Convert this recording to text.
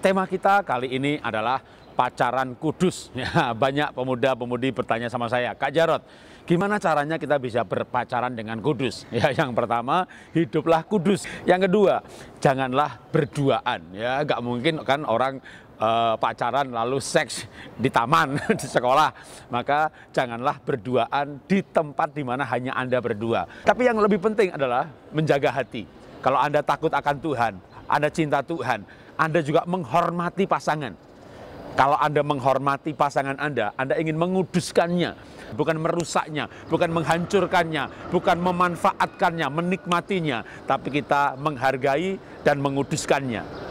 Tema kita kali ini adalah pacaran kudus. Ya, banyak pemuda-pemudi bertanya sama saya, Kak Jarot, gimana caranya kita bisa berpacaran dengan kudus? Ya, yang pertama, hiduplah kudus. Yang kedua, janganlah berduaan. Ya, nggak mungkin kan orang eh, pacaran lalu seks di taman, di sekolah. Maka janganlah berduaan di tempat di mana hanya Anda berdua. Tapi yang lebih penting adalah menjaga hati. Kalau Anda takut akan Tuhan, Anda cinta Tuhan, anda juga menghormati pasangan. Kalau Anda menghormati pasangan Anda, Anda ingin menguduskannya, bukan merusaknya, bukan menghancurkannya, bukan memanfaatkannya, menikmatinya, tapi kita menghargai dan menguduskannya.